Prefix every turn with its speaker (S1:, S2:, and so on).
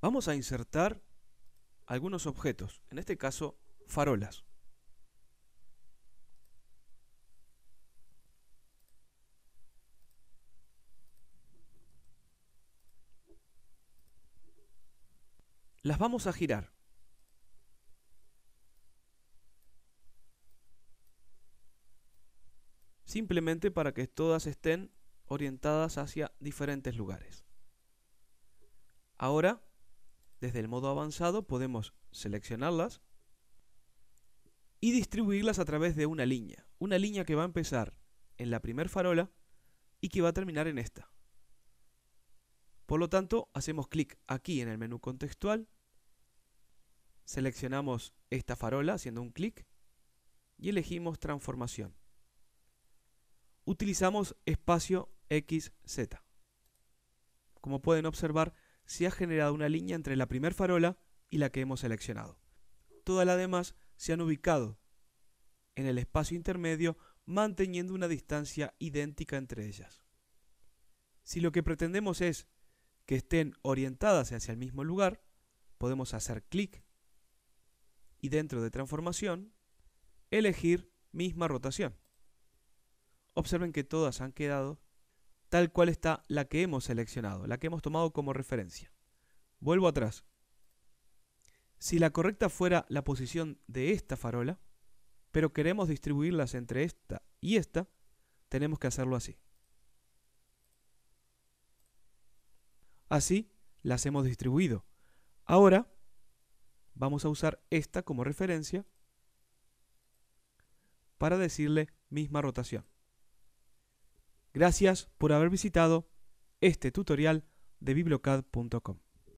S1: vamos a insertar algunos objetos, en este caso farolas. Las vamos a girar. Simplemente para que todas estén orientadas hacia diferentes lugares. Ahora desde el modo avanzado podemos seleccionarlas y distribuirlas a través de una línea. Una línea que va a empezar en la primer farola y que va a terminar en esta. Por lo tanto, hacemos clic aquí en el menú contextual, seleccionamos esta farola haciendo un clic y elegimos transformación. Utilizamos espacio XZ. Como pueden observar, se ha generado una línea entre la primer farola y la que hemos seleccionado. Todas las demás se han ubicado en el espacio intermedio manteniendo una distancia idéntica entre ellas. Si lo que pretendemos es que estén orientadas hacia el mismo lugar, podemos hacer clic y dentro de transformación elegir misma rotación. Observen que todas han quedado tal cual está la que hemos seleccionado, la que hemos tomado como referencia. Vuelvo atrás. Si la correcta fuera la posición de esta farola, pero queremos distribuirlas entre esta y esta, tenemos que hacerlo así. Así las hemos distribuido. Ahora vamos a usar esta como referencia para decirle misma rotación. Gracias por haber visitado este tutorial de bibliocad.com.